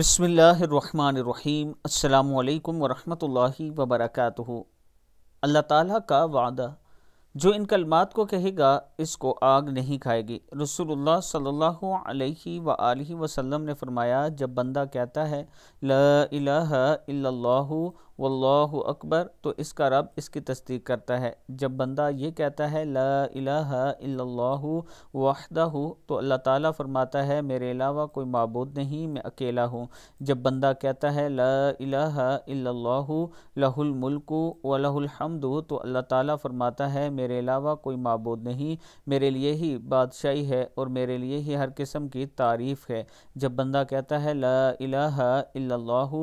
बसमीम् अल्लाम वरहमतुल्लाहि वबरकातुहु अल्लाह ताला का वादा जो इन कलमात को कहेगा इसको आग नहीं खाएगी रसूलुल्लाह सल्लल्लाहु अलैहि व आलिहि वसल्लम ने फरमाया जब बंदा कहता है ला इलाहा इल्लल्लाहु वल्लाहु अकबर तो इसका रब इसकी तस्दीक करता है जब बंदा ये कहता है ला इलाहा वाहदा तो अल्लाह ताला फरमाता है मेरे अलावा कोई मबूद नहीं मैं अकेला हूँ जब बंदा कहता है ला इलाहा इल्लल्लाहु लहुल मुल्कु व लहुल हमद तो अल्लाह ताला फरमाता है मेरे अलावा कोई मबूद नहीं मेरे लिए ही बादशाही है और मेरे लिए ही हर किस्म की तारीफ़ है जब बंदा कहता है ला इलाहा इल्लल्लाह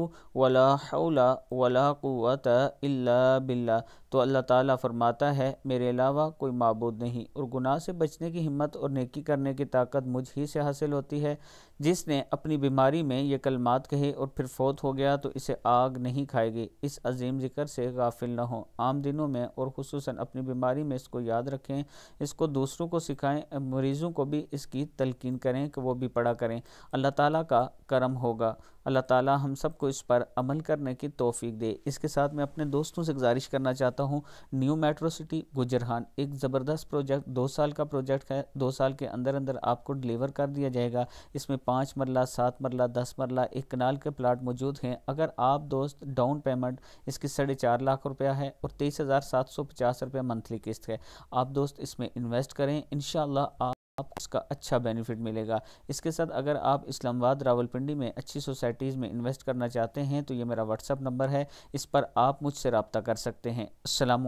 वला हौला वला क़ुत अल्ला बिल्ला तो अल्लाह ताला फरमाता है मेरे अलावा कोई मबूद नहीं और गुनाह से बचने की हिम्मत और नेकी करने की ताकत मुझ ही से हासिल होती है जिसने अपनी बीमारी में ये कलमात कहे और फिर फौत हो गया तो इसे आग नहीं खाएगी इस अजीम ज़िक्र से गाफिल न हो आम दिनों में और खसूस अपनी बीमारी में इसको याद रखें इसको दूसरों को सिखाएं मरीज़ों को भी इसकी तलकिन करें कि वो भी पढ़ा करें अल्लाह ताला का करम होगा अल्लाह ताला हम सबको इस पर अमल करने की तोफ़ी दे इसके साथ मैं अपने दोस्तों से गुजारिश करना चाहता हूँ न्यू मेट्रो सिटी गुजरहान एक ज़बरदस्त प्रोजेक्ट दो साल का प्रोजेक्ट है दो साल के अंदर अंदर आपको डिलीवर कर दिया जाएगा इसमें पाँच मरला सात मरला दस मरला एक कनाल के प्लाट मौजूद हैं अगर आप दोस्त डाउन पेमेंट इसकी साढ़े चार लाख रुपया है और तेईस हज़ार सात सौ पचास रुपया मंथली किस्त है आप दोस्त इसमें इन्वेस्ट करें इन आप आपको इसका अच्छा बेनिफिट मिलेगा इसके साथ अगर आप इस्लामाबाद रावलपिंडी में अच्छी सोसाइटीज़ में इन्वेस्ट करना चाहते हैं तो ये मेरा व्हाट्सअप नंबर है इस पर आप मुझसे रबता कर सकते हैं अल्लाम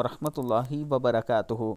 वरहमल वबरकू